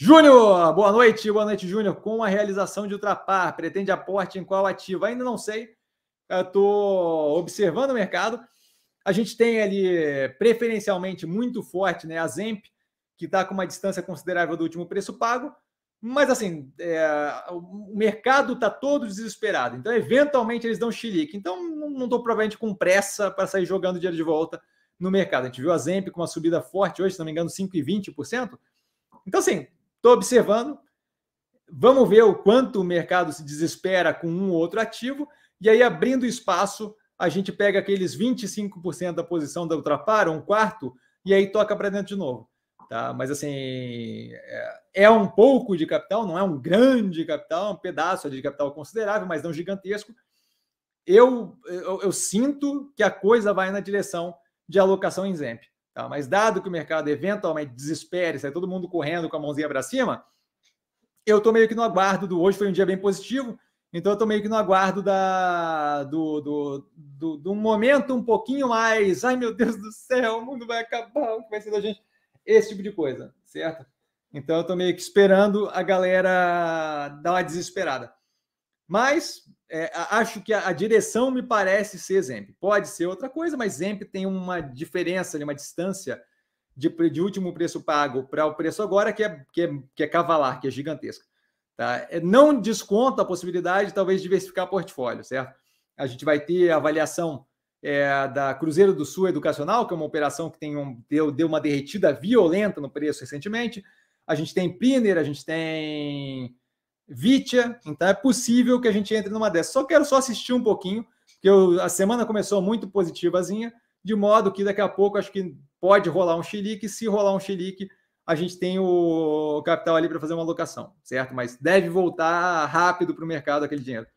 Júnior, boa noite, boa noite, Júnior. Com a realização de Ultrapar, pretende aporte em qual ativo? Ainda não sei, estou observando o mercado. A gente tem ali, preferencialmente, muito forte né, a Zemp, que está com uma distância considerável do último preço pago. Mas, assim, é, o mercado está todo desesperado. Então, eventualmente, eles dão xilique. Então, não estou provavelmente com pressa para sair jogando dinheiro de volta no mercado. A gente viu a Zemp com uma subida forte hoje, se não me engano, 5,20%. Então, assim, Estou observando. Vamos ver o quanto o mercado se desespera com um ou outro ativo. E aí, abrindo espaço, a gente pega aqueles 25% da posição da Ultrapar, um quarto, e aí toca para dentro de novo. Tá? Mas, assim, é, é um pouco de capital, não é um grande capital, é um pedaço de capital considerável, mas não gigantesco. Eu, eu, eu, sinto que a coisa vai na direção de alocação em Zemp. Tá? Mas dado que o mercado eventualmente desespere, sai todo mundo correndo com a mãozinha para cima, eu estou meio que no aguardo do hoje, foi um dia bem positivo, então eu estou meio que no aguardo da, do, do, do, do, momento um pouquinho mais, ai meu Deus do céu, o mundo vai acabar, o que vai ser da gente? Esse tipo de coisa, certo? Então eu estou meio que esperando a galera dar uma desesperada. Mas é, acho que a, a, direção me parece ser Zemp. Pode ser outra coisa, mas Zemp tem uma diferença, uma distância de, de último preço pago para o preço agora que é, que é, que é cavalar, que é gigantesca. Tá? É, não desconta a possibilidade, talvez, de diversificar portfólio, certo? A gente vai ter avaliação é, da Cruzeiro do Sul Educacional, que é uma operação que tem um, deu, deu uma derretida violenta no preço recentemente. A gente tem Piner, a gente tem Vitia, então é possível que a gente entre numa dessas. Só quero só assistir um pouquinho, porque eu, a semana começou muito positivazinha, de modo que daqui a pouco acho que pode rolar um chilique. Se rolar um chilique, a gente tem o capital ali para fazer uma alocação, certo? Mas deve voltar rápido para o mercado aquele dinheiro.